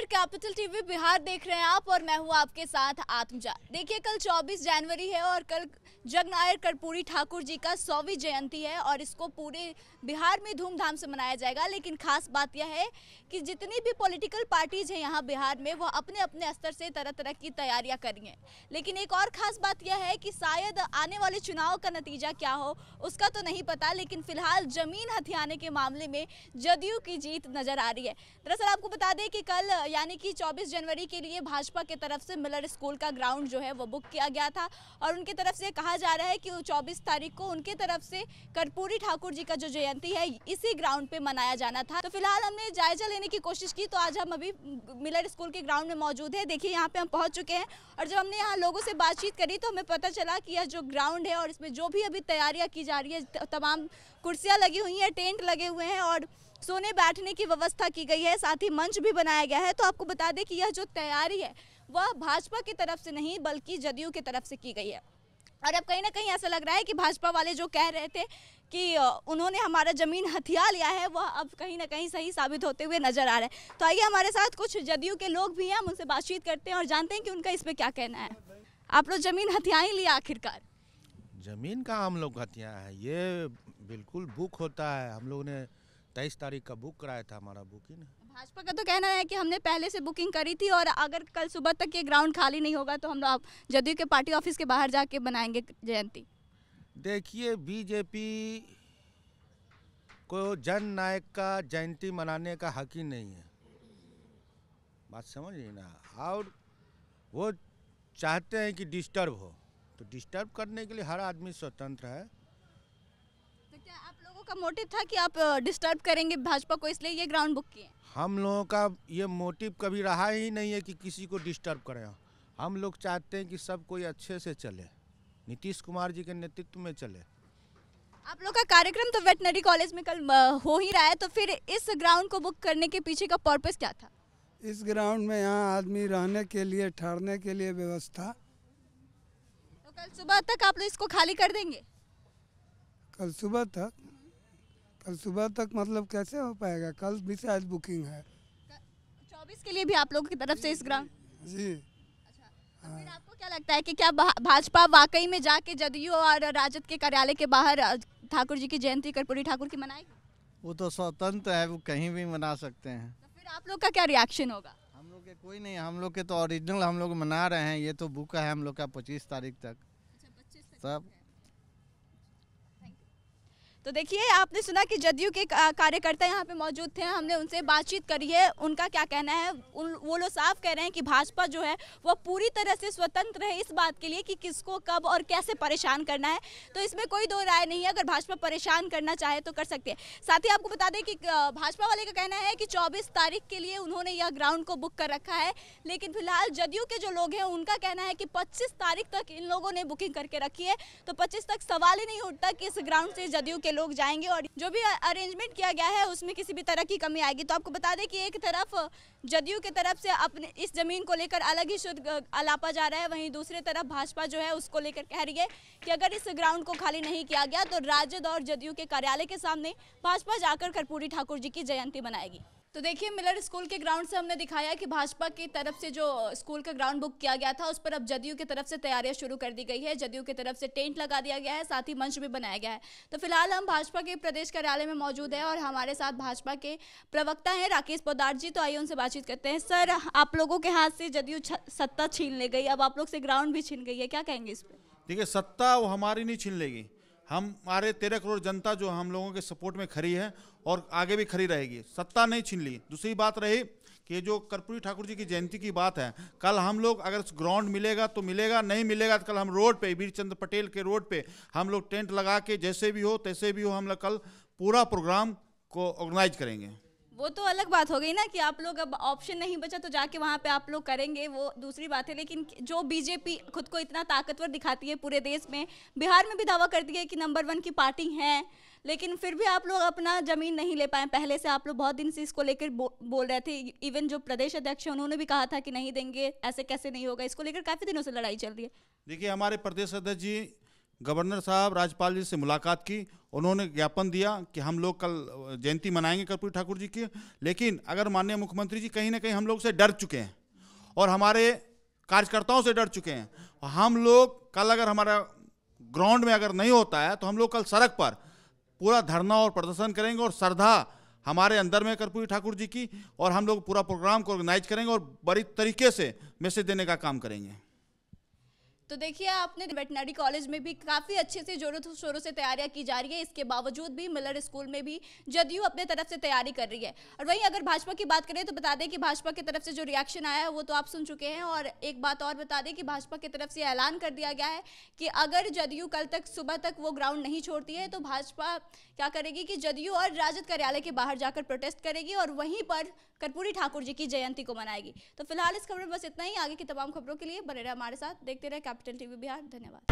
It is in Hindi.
नमस्कार कैपिटल टीवी बिहार देख रहे हैं आप और मैं हूं आपके साथ आत्मजा देखिए कल 24 जनवरी है और कल जगनायर कर्पूरी ठाकुर जी का सौवीं जयंती है और इसको पूरे बिहार में धूमधाम से मनाया जाएगा लेकिन खास बात यह है कि जितनी भी पॉलिटिकल पार्टीज हैं यहाँ बिहार में वो अपने अपने स्तर से तरह तरह की तैयारियाँ करी हैं लेकिन एक और ख़ास बात यह है कि शायद आने वाले चुनाव का नतीजा क्या हो उसका तो नहीं पता लेकिन फिलहाल जमीन हथियाने के मामले में जदयू की जीत नज़र आ रही है दरअसल आपको बता दें कि कल यानी कि चौबीस जनवरी के लिए भाजपा की तरफ से मिलर स्कूल का ग्राउंड जो है वो बुक किया गया था और उनकी तरफ से कहा कहा जा रहा है कि 24 तारीख को उनके तरफ से कर्पूरी ठाकुर जी का जो जयंती है इसी ग्राउंड पे मनाया जाना था तो फिलहाल हमने जायजा लेने की कोशिश की तो आज हम अभी मिलर स्कूल के ग्राउंड में मौजूद है देखिए यहाँ पे हम पहुँच चुके हैं और जब हमने यहाँ लोगों से बातचीत करी तो हमें पता चला कि यह जो ग्राउंड है और इसमें जो भी अभी तैयारियाँ की जा रही है तमाम कुर्सियाँ लगी हुई हैं टेंट लगे हुए हैं और सोने बैठने की व्यवस्था की गई है साथ ही मंच भी बनाया गया है तो आपको बता दें कि यह जो तैयारी है वह भाजपा की तरफ से नहीं बल्कि जदयू की तरफ से की गई है और अब कहीं ना कहीं ऐसा लग रहा है कि भाजपा वाले जो कह रहे थे कि उन्होंने हमारा ज़मीन हथिया लिया है वह अब कहीं ना कहीं सही साबित होते हुए नज़र आ रहे हैं तो आइए हमारे साथ कुछ जदयू के लोग भी हैं हम उनसे बातचीत करते हैं और जानते हैं कि उनका इस पर क्या कहना है आप लोग ज़मीन हथिया ही लिया आखिरकार ज़मीन का हम लोग हथिया है ये बिल्कुल बुक होता है हम लोग ने तेईस तारीख का बुक कराया था हमारा बुकिंग भाजपा का तो कहना है कि हमने पहले से बुकिंग करी थी और अगर कल सुबह तक ये ग्राउंड खाली नहीं होगा तो हम लोग जदयू के पार्टी ऑफिस के बाहर जाके बनाएंगे जयंती देखिए बीजेपी को जन नायक का जयंती मनाने का हक ही नहीं है बात समझ रही ना और वो चाहते हैं कि डिस्टर्ब हो तो डिस्टर्ब करने के लिए हर आदमी स्वतंत्र है तो क्या आप का मोटिव था कि आप डिस्टर्ब करेंगे भाजपा को इसलिए ये ग्राउंड बुक किए हम लोगों का ये मोटिव कभी रहा ही नहीं है कि किसी को डिस्टर्ब करें हम लोग चाहते हैं कि सब कोई अच्छे से चले नीतीश कुमार जी के नेतृत्व में चले आप लोग का कार्यक्रम तो वेटनरी कॉलेज में कल हो ही रहा है तो फिर इस ग्राउंड को बुक करने के पीछे का पर्पज क्या था इस ग्राउंड में यहाँ आदमी रहने के लिए ठहरने के लिए व्यवस्था तो कल सुबह तक आप लोग इसको खाली कर देंगे कल सुबह तक कल सुबह तक मतलब कैसे हो पाएगा कल भी शायद बुकिंग है चौबीस के लिए भी आप लोगों की तरफ से इस ग्राम जी हाँ। आपको क्या लगता है कि क्या भाजपा वाकई में जाके जदयू और राजद के कार्यालय के बाहर ठाकुर जी की जयंती कर्पूरी ठाकुर की मनाएगी वो तो स्वतंत्र है वो कहीं भी मना सकते हैं तो फिर आप लोग का क्या रिएक्शन होगा हम लोग के कोई नहीं हम लोग के तो ओरिजिनल हम लोग मना रहे हैं ये तो बुक है हम लोग का पच्चीस तारीख तक अच्छा, सब तो देखिए आपने सुना कि जदयू के कार्यकर्ता यहाँ पे मौजूद थे हमने उनसे बातचीत करी है उनका क्या कहना है उन वो लोग साफ कह रहे हैं कि भाजपा जो है वो पूरी तरह से स्वतंत्र है इस बात के लिए कि किसको कब और कैसे परेशान करना है तो इसमें कोई दो राय नहीं है अगर भाजपा परेशान करना चाहे तो कर सकते हैं साथ ही आपको बता दें कि भाजपा वाले का कहना है कि चौबीस तारीख के लिए उन्होंने यह ग्राउंड को बुक कर रखा है लेकिन फिलहाल जदयू के जो लोग हैं उनका कहना है कि पच्चीस तारीख तक इन लोगों ने बुकिंग करके रखी है तो पच्चीस तक सवाल ही नहीं उठता कि इस ग्राउंड से जदयू के के लोग जाएंगे और जो भी अरेंजमेंट किया गया है उसमें किसी भी तरह की कमी आएगी तो आपको बता दें कि एक तरफ जदयू की तरफ से अपने इस ज़मीन को लेकर अलग ही शुद्ध अलापा जा रहा है वहीं दूसरी तरफ भाजपा जो है उसको लेकर कह रही है कि अगर इस ग्राउंड को खाली नहीं किया गया तो राजद और जदयू के कार्यालय के सामने भाजपा जाकर कर्पूरी ठाकुर जी की जयंती मनाएगी तो देखिए मिलर स्कूल के ग्राउंड से हमने दिखाया कि भाजपा की तरफ से जो स्कूल का ग्राउंड बुक किया गया था उस पर अब जदयू की तरफ से तैयारियां शुरू कर दी गई है जदयू की तरफ से टेंट लगा दिया गया है साथ ही मंच भी बनाया गया है तो फिलहाल हम भाजपा के प्रदेश कार्यालय में मौजूद है और हमारे साथ भाजपा के प्रवक्ता हैं राकेश पोदार जी तो आइए उनसे बातचीत करते हैं सर आप लोगों के हाथ से जदयू सत्ता छीन ले गई अब आप लोग से ग्राउंड भी छीन गई है क्या कहेंगे इस पर देखिए सत्ता वो हमारी नहीं छीन लेगी हमारे तेरह करोड़ जनता जो हम लोगों के सपोर्ट में खड़ी है और आगे भी खड़ी रहेगी सत्ता नहीं छीन ली दूसरी बात रही कि जो कर्पूरी ठाकुर जी की जयंती की बात है कल हम लोग अगर ग्राउंड मिलेगा तो मिलेगा नहीं मिलेगा तो कल हम रोड पे वीरचंद्र पटेल के रोड पे हम लोग टेंट लगा के जैसे भी हो तैसे भी हो हम लोग कल पूरा प्रोग्राम को ऑर्गेनाइज करेंगे वो तो अलग बात हो गई ना कि आप लोग अब ऑप्शन नहीं बचा तो जाके वहाँ पे आप लोग करेंगे वो दूसरी बात है लेकिन जो बीजेपी खुद को इतना ताकतवर दिखाती है पूरे देश में बिहार में भी दावा करती है कि नंबर वन की पार्टी है लेकिन फिर भी आप लोग अपना ज़मीन नहीं ले पाए पहले से आप लोग बहुत दिन से इसको लेकर बो, बोल रहे थे इवन जो प्रदेश अध्यक्ष है उन्होंने भी कहा था कि नहीं देंगे ऐसे कैसे नहीं होगा इसको लेकर काफ़ी दिनों से लड़ाई चल रही है देखिए हमारे प्रदेश अध्यक्ष जी गवर्नर साहब राज्यपाल जी से मुलाकात की उन्होंने ज्ञापन दिया कि हम लोग कल जयंती मनाएंगे कर्पूरी ठाकुर जी की लेकिन अगर माननीय मुख्यमंत्री जी कहीं ना कहीं हम लोग से डर चुके हैं और हमारे कार्यकर्ताओं से डर चुके हैं हम लोग कल अगर हमारा ग्राउंड में अगर नहीं होता है तो हम लोग कल सड़क पर पूरा धरना और प्रदर्शन करेंगे और श्रद्धा हमारे अंदर में कर्पूरी ठाकुर जी की और हम लोग पूरा प्रोग्राम को ऑर्गेनाइज करेंगे और बड़ी तरीके से मैसेज देने का काम करेंगे तो देखिए आपने वेटनरी कॉलेज में भी काफ़ी अच्छे से जोरों शोरों से तैयारियां की जा रही है इसके बावजूद भी मिलर स्कूल में भी जदयू अपने तरफ से तैयारी कर रही है और वहीं अगर भाजपा की बात करें तो बता दें कि भाजपा की तरफ से जो रिएक्शन आया है वो तो आप सुन चुके हैं और एक बात और बता दें कि भाजपा की तरफ से ऐलान कर दिया गया है कि अगर जदयू कल तक सुबह तक वो ग्राउंड नहीं छोड़ती है तो भाजपा क्या करेगी कि जदयू और राजद कार्यालय के बाहर जाकर प्रोटेस्ट करेगी और वहीं पर कर्पूरी ठाकुर जी की जयंती को मनाएगी तो फिलहाल इस खबर में बस इतना ही आगे की तमाम खबरों के लिए बने रहे हमारे साथ देखते रहे कैप्टन कैपिटल टीवी बिहार धन्यवाद